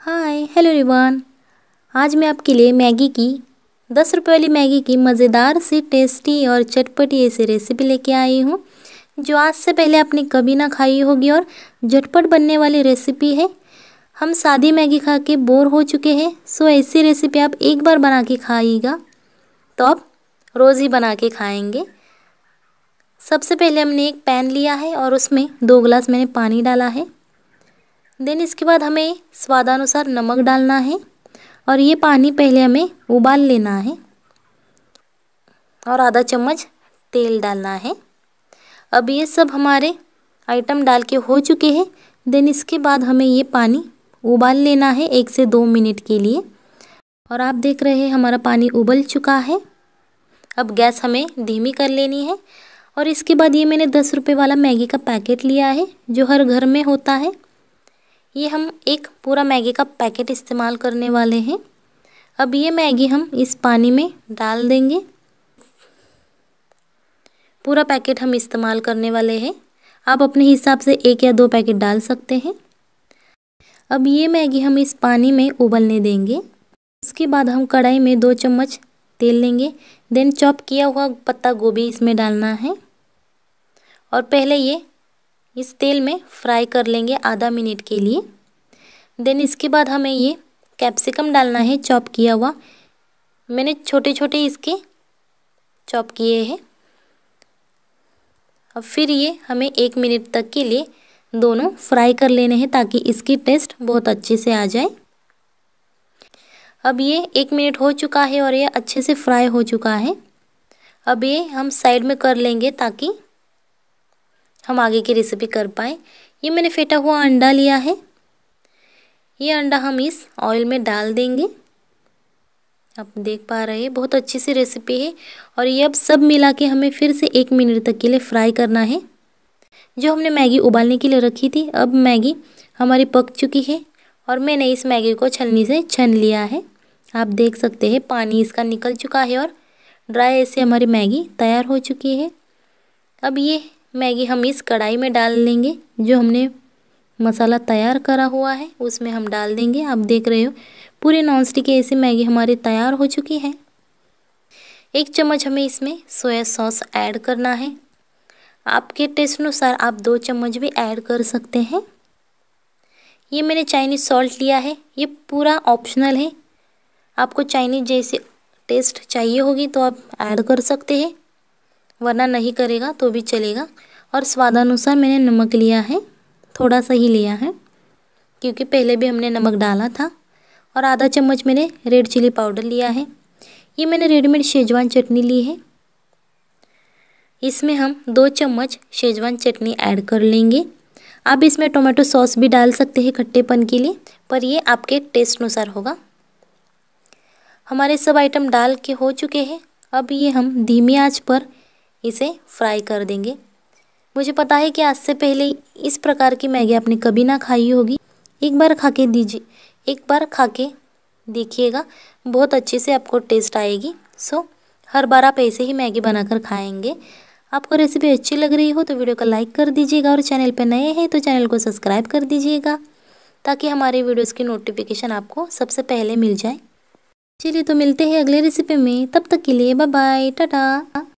hi hello रिवान आज मैं आपके लिए मैगी की दस रुपये वाली मैगी की मज़ेदार सी टेस्टी और चटपटी ऐसी रेसिपी लेके आई हूँ जो आज से पहले आपने कभी ना खाई होगी और झटपट बनने वाली रेसिपी है हम सादी मैगी खा के बोर हो चुके हैं सो ऐसी रेसिपी आप एक बार बना के खाइएगा तो आप रोज़ ही बना के खाएंगे सबसे पहले हमने एक पैन लिया है और उसमें दो गिलास मैंने पानी डाला है देन इसके बाद हमें स्वादानुसार नमक डालना है और ये पानी पहले हमें उबाल लेना है और आधा चम्मच तेल डालना है अब ये सब हमारे आइटम डाल के हो चुके हैं देन इसके बाद हमें ये पानी उबाल लेना है एक से दो मिनट के लिए और आप देख रहे हैं हमारा पानी उबल चुका है अब गैस हमें धीमी कर लेनी है और इसके बाद ये मैंने दस रुपये वाला मैगी का पैकेट लिया है जो हर घर में होता है ये हम एक पूरा मैगी का पैकेट इस्तेमाल करने वाले हैं अब ये मैगी हम इस पानी में डाल देंगे पूरा पैकेट हम इस्तेमाल करने वाले हैं आप अपने हिसाब से एक या दो पैकेट डाल सकते हैं अब ये मैगी हम इस पानी में उबलने देंगे उसके बाद हम कढ़ाई में दो चम्मच तेल लेंगे देन चॉप किया हुआ पत्ता गोभी इसमें डालना है और पहले ये इस तेल में फ्राई कर लेंगे आधा मिनट के लिए देन इसके बाद हमें ये कैप्सिकम डालना है चॉप किया हुआ मैंने छोटे छोटे इसके चॉप किए हैं अब फिर ये हमें एक मिनट तक के लिए दोनों फ्राई कर लेने हैं ताकि इसकी टेस्ट बहुत अच्छे से आ जाए अब ये एक मिनट हो चुका है और ये अच्छे से फ्राई हो चुका है अब ये हम साइड में कर लेंगे ताकि हम आगे की रेसिपी कर पाएँ ये मैंने फेटा हुआ अंडा लिया है ये अंडा हम इस ऑयल में डाल देंगे आप देख पा रहे हैं बहुत अच्छी सी रेसिपी है और ये अब सब मिला के हमें फिर से एक मिनट तक के लिए फ्राई करना है जो हमने मैगी उबालने के लिए रखी थी अब मैगी हमारी पक चुकी है और मैंने इस मैगी को छलनी से छन लिया है आप देख सकते हैं पानी इसका निकल चुका है और ड्राई ऐसे हमारी मैगी तैयार हो चुकी है अब ये मैगी हम इस कढ़ाई में डाल लेंगे जो हमने मसाला तैयार करा हुआ है उसमें हम डाल देंगे आप देख रहे हो पूरे नॉन स्टिक ऐसी मैगी हमारी तैयार हो चुकी है एक चम्मच हमें इसमें सोया सॉस ऐड करना है आपके टेस्ट अनुसार आप दो चम्मच भी ऐड कर सकते हैं ये मैंने चाइनीज़ सॉल्ट लिया है ये पूरा ऑप्शनल है आपको चाइनीज़ जैसे टेस्ट चाहिए होगी तो आप ऐड कर सकते हैं वरना नहीं करेगा तो भी चलेगा और स्वादानुसार मैंने नमक लिया है थोड़ा सा ही लिया है क्योंकि पहले भी हमने नमक डाला था और आधा चम्मच मैंने रेड चिली पाउडर लिया है ये मैंने रेडीमेड शेजवान चटनी ली है इसमें हम दो चम्मच शेजवान चटनी ऐड कर लेंगे आप इसमें टोमेटो सॉस भी डाल सकते हैं खट्टेपन के लिए पर ये आपके टेस्ट अनुसार होगा हमारे सब आइटम डाल के हो चुके हैं अब ये हम धीमी आंच पर इसे फ्राई कर देंगे मुझे पता है कि आज से पहले इस प्रकार की मैगी आपने कभी ना खाई होगी एक बार खा के दीजिए एक बार खा के देखिएगा बहुत अच्छे से आपको टेस्ट आएगी सो हर बार आप ऐसे ही मैगी बनाकर खाएंगे आपको रेसिपी अच्छी लग रही हो तो वीडियो को लाइक कर दीजिएगा और चैनल पर नए हैं तो चैनल को सब्सक्राइब कर दीजिएगा ताकि हमारे वीडियोज़ की नोटिफिकेशन आपको सबसे पहले मिल जाए चलिए तो मिलते हैं अगले रेसिपी में तब तक के लिए बाय बाय टाटा